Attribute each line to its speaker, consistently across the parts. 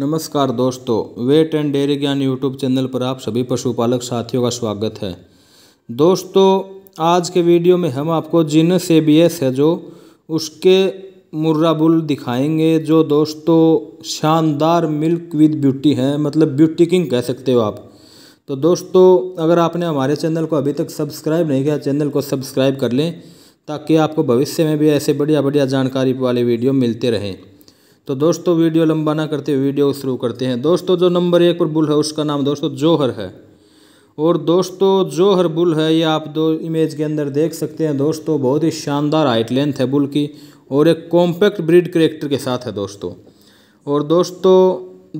Speaker 1: नमस्कार दोस्तों vet and dairy Gyan YouTube channel पर आप सभी पशुपालक साथियों का स्वागत है दोस्तों आज के वीडियो में हम आपको जिन से बी एस है जो उसके मुर्रा बुल दिखाएंगे जो दोस्तों शानदार मिल्क विद ब्यूटी है मतलब ब्यूटी किंग कह सकते हो आप तो दोस्तों अगर आपने हमारे चैनल को अभी तक सब्सक्राइब नहीं किया चैनल को सब्सक्राइब कर लें ताकि आपको भविष्य में भी ऐसे बढ़िया बढ़िया जानकारी वाले वीडियो मिलते रहें तो दोस्तों वीडियो लंबा ना करते वीडियो शुरू करते हैं दोस्तों जो नंबर एक पर बुल है उसका नाम दोस्तों जोहर है और दोस्तों जोहर बुल है ये आप दो इमेज के अंदर देख सकते हैं दोस्तों बहुत ही शानदार हाइट लेंथ है बुल की और एक कॉम्पैक्ट ब्रीड करेक्टर के साथ है दोस्तों और दोस्तों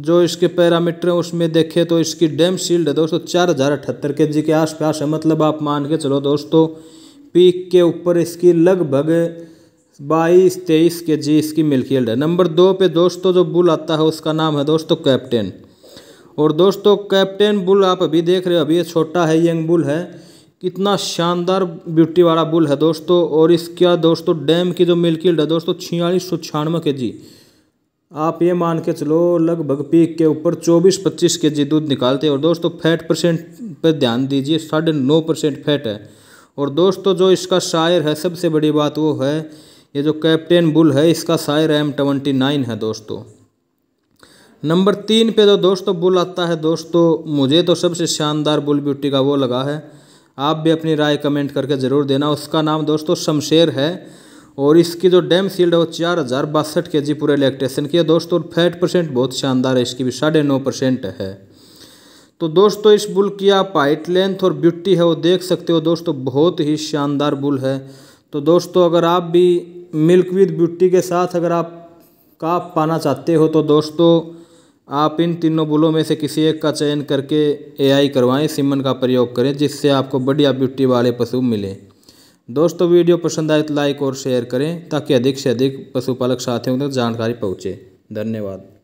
Speaker 1: जो इसके पैरामीटर हैं उसमें देखें तो इसकी डैम शील्ड है दोस्तों चार हज़ार अठहत्तर के जी के आसपास है मतलब आप मान के चलो दोस्तों पीक के ऊपर इसकी लगभग बाईस तेईस के जी इसकी मिल्कियल्ड है नंबर दो पे दोस्तों जो बुल आता है उसका नाम है दोस्तों कैप्टन और दोस्तों कैप्टन बुल आप अभी देख रहे हो अभी ये छोटा है यंग बुल है कितना शानदार ब्यूटी वाला बुल है दोस्तों और इसका दोस्तों डैम की जो मिल्किल्ड है दोस्तों छियालीस सौ छियानवे के जी आप ये मान के चलो लगभग पीक के ऊपर 24-25 के जी दूध निकालते हैं और दोस्तों फैट परसेंट पर ध्यान दीजिए साढ़े नौ परसेंट फैट है और दोस्तों जो इसका शायर है सबसे बड़ी बात वो है ये जो कैप्टन बुल है इसका शायर एम ट्वेंटी नाइन है दोस्तों नंबर तीन पे जो तो दोस्तों बुल आता है दोस्तों मुझे तो सबसे शानदार बुल ब्यूटी का वो लगा है आप भी अपनी राय कमेंट करके ज़रूर देना उसका नाम दोस्तों शमशेर है और इसकी जो डैम सील्ड है वो चार हज़ार बासठ के जी पूरे इलेक्ट्रेशन की है दोस्तों फैट परसेंट बहुत शानदार है इसकी भी साढ़े नौ परसेंट है तो दोस्तों इस बुल की आप हाइट लेंथ और ब्यूटी है वो देख सकते हो दोस्तों बहुत ही शानदार बुल है तो दोस्तों अगर आप भी मिल्क विद ब्यूटी के साथ अगर आप काफ पाना चाहते हो तो दोस्तों आप इन तीनों बुलों में से किसी एक का चयन करके एआई करवाएं सिमन का प्रयोग करें जिससे आपको बढ़िया ब्यूटी वाले पशु मिले दोस्तों वीडियो पसंद आए तो लाइक और शेयर करें ताकि अधिक से अधिक पशुपालक साथियों तक जानकारी पहुँचे धन्यवाद